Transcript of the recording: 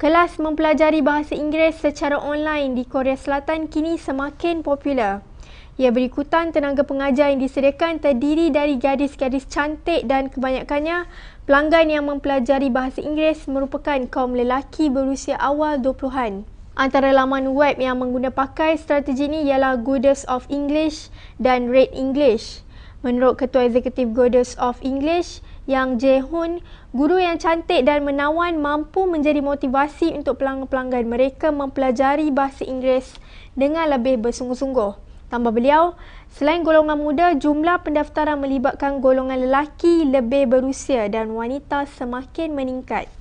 Kelas mempelajari bahasa Inggeris secara online di Korea Selatan kini semakin popular. Ia berikutan tenaga pengajar yang disediakan terdiri dari gadis-gadis cantik dan kebanyakannya pelanggan yang mempelajari bahasa Inggeris merupakan kaum lelaki berusia awal 20-an. Antara laman web yang menggunakan pakai strategi ini ialah Goddess of English dan Red English. Menurut Ketua Eksekutif Goddess of English, yang Jehun, guru yang cantik dan menawan mampu menjadi motivasi untuk pelanggan-pelanggan mereka mempelajari bahasa Inggeris dengan lebih bersungguh-sungguh. Tambah beliau, selain golongan muda, jumlah pendaftaran melibatkan golongan lelaki lebih berusia dan wanita semakin meningkat.